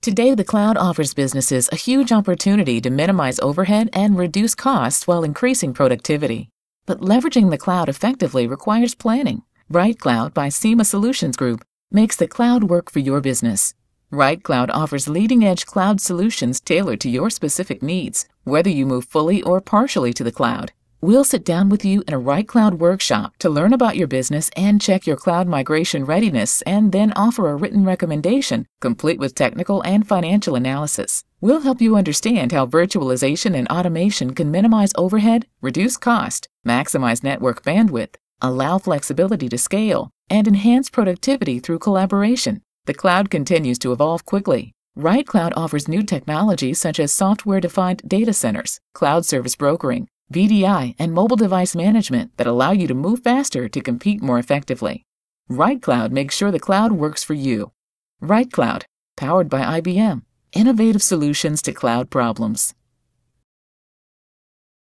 Today, the cloud offers businesses a huge opportunity to minimize overhead and reduce costs while increasing productivity. But leveraging the cloud effectively requires planning. RightCloud by SEMA Solutions Group makes the cloud work for your business. RightCloud offers leading edge cloud solutions tailored to your specific needs, whether you move fully or partially to the cloud. We'll sit down with you in a Right Cloud workshop to learn about your business and check your cloud migration readiness and then offer a written recommendation complete with technical and financial analysis. We'll help you understand how virtualization and automation can minimize overhead, reduce cost, maximize network bandwidth, allow flexibility to scale, and enhance productivity through collaboration. The cloud continues to evolve quickly, RightCloud offers new technologies such as software defined data centers, cloud service brokering, VDI, and mobile device management that allow you to move faster to compete more effectively. RightCloud makes sure the cloud works for you. RightCloud, powered by IBM, innovative solutions to cloud problems.